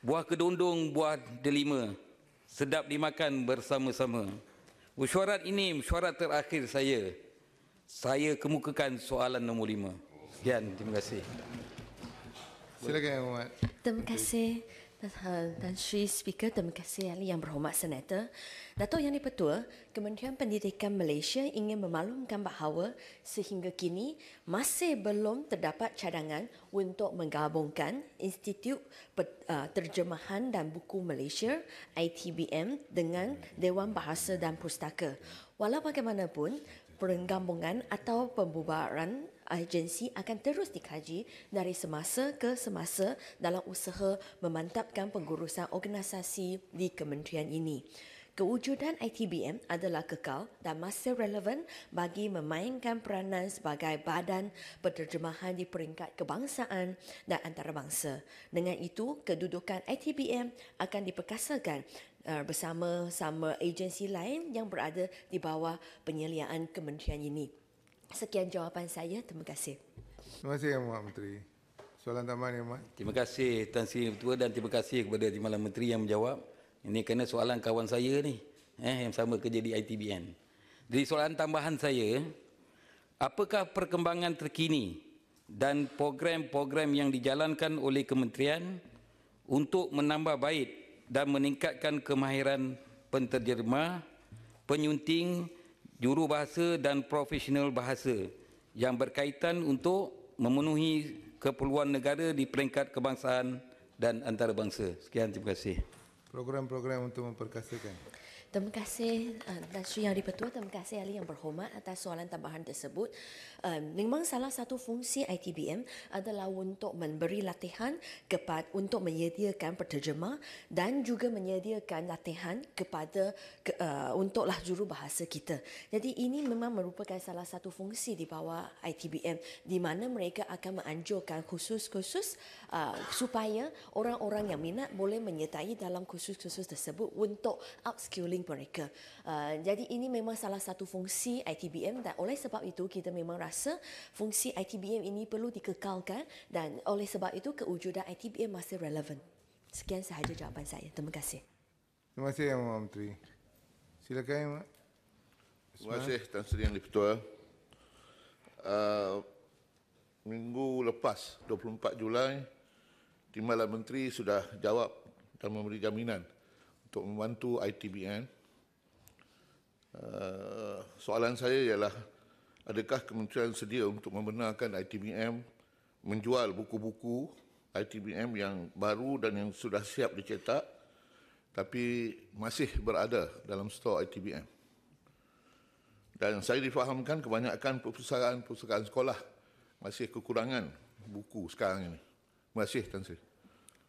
buah kedondong, buah delima. Sedap dimakan bersama-sama. Mesyuarat ini mesyuarat terakhir saya. Saya kemukakan soalan nombor lima. Sekian, terima kasih. Silakan, Terima kasih. Tan Sri Speaker, terima kasih Ali yang berhormat Senator. Datuk Yang Dipertua, Kementerian Pendidikan Malaysia ingin memaklumkan bahawa sehingga kini masih belum terdapat cadangan untuk menggabungkan Institut uh, Terjemahan dan Buku Malaysia ITBM dengan Dewan Bahasa dan Pustaka. Walau bagaimanapun, penggabungan atau pembubaran agensi akan terus dikaji dari semasa ke semasa dalam usaha memantapkan pengurusan organisasi di kementerian ini. Kewujudan ITBM adalah kekal dan masih relevan bagi memainkan peranan sebagai badan penerjemahan di peringkat kebangsaan dan antarabangsa. Dengan itu, kedudukan ITBM akan diperkasakan eh, bersama-sama agensi lain yang berada di bawah penyeliaan kementerian ini. Sekian jawapan saya. Terima kasih. Terima kasih, Yang Mak Menteri. Soalan tambahan, Yang Mak. Terima kasih, Tuan Sri Ketua dan terima kasih kepada Timbalan Menteri yang menjawab. Ini kerana soalan kawan saya ni, eh, yang sama kerja di ITBN. Jadi soalan tambahan saya, apakah perkembangan terkini dan program-program yang dijalankan oleh kementerian untuk menambah baik dan meningkatkan kemahiran penterjemah, penyunting, Juru bahasa dan profesional bahasa yang berkaitan untuk memenuhi keperluan negara di peringkat kebangsaan dan antarabangsa. Sekian, terima kasih. Program-program untuk memperkasakan. Terima kasih uh, Tan Sri Yang Dipertua, terima kasih Ali Yang Berhormat atas soalan tambahan tersebut. Um, memang salah satu fungsi ITBM adalah untuk memberi latihan kepada untuk menyediakan penterjemah dan juga menyediakan latihan kepada uh, untuklah bahasa kita. Jadi ini memang merupakan salah satu fungsi di bawah ITBM di mana mereka akan menganjurkan khusus-khusus uh, supaya orang-orang yang minat boleh menyertai dalam khusus-khusus tersebut untuk upskilling link mereka. Uh, jadi ini memang salah satu fungsi ITBM dan oleh sebab itu kita memang rasa fungsi ITBM ini perlu dikekalkan dan oleh sebab itu kewujudan ITBM masih relevan. Sekian sahaja jawapan saya. Terima kasih. Terima kasih, Yang Mahu Menteri. Silakan, Yang Terima kasih, Tan Sri Yang Dipertua. Uh, minggu lepas, 24 Julai, Timbalan Menteri sudah jawab dan memberi jaminan untuk membantu ITBN. Eh, soalan saya ialah adakah kementerian sedia untuk membenarkan ITBM menjual buku-buku ITBM yang baru dan yang sudah siap dicetak tapi masih berada dalam stor ITBM. Dan saya difahamkan kebanyakan perpustakaan-perpustakaan sekolah masih kekurangan buku sekarang ini. masih kasih Tan Sri.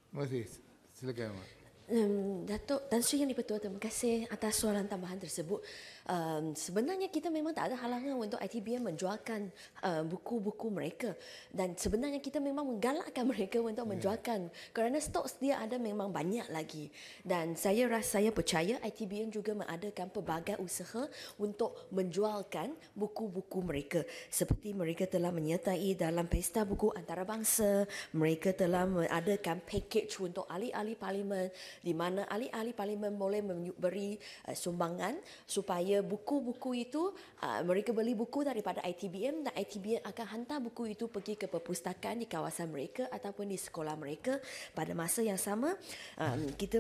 Terima kasih. Silakan Pak. Um, Datuk Tan Sri Yang di-Pertua, terima kasih atas soalan tambahan tersebut. Um, sebenarnya kita memang tak ada halangan untuk ITBM menjualkan uh, buku-buku mereka dan sebenarnya kita memang menggalakkan mereka untuk hmm. menjualkan yeah. kerana stok dia ada memang banyak lagi dan saya rasa saya percaya ITBM juga mengadakan pelbagai usaha untuk menjualkan buku-buku mereka seperti mereka telah menyertai dalam pesta buku antarabangsa mereka telah mengadakan package untuk ahli-ahli parlimen di mana ahli-ahli parlimen boleh memberi eh, sumbangan supaya buku-buku itu eh, mereka beli buku daripada ITBM dan ITBM akan hantar buku itu pergi ke perpustakaan di kawasan mereka ataupun di sekolah mereka pada masa yang sama eh, kita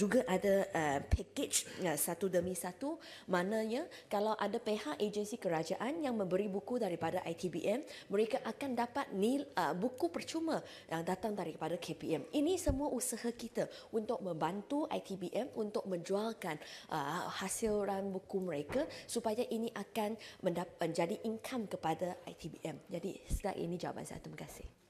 juga ada package satu demi satu mananya kalau ada PH agensi kerajaan yang memberi buku daripada ITBM mereka akan dapat nil buku percuma yang datang daripada KPM ini semua usaha kita untuk membantu ITBM untuk menjualkan uh, hasilan buku mereka supaya ini akan menjadi income kepada ITBM. Jadi, setelah ini jawapan saya. Terima kasih.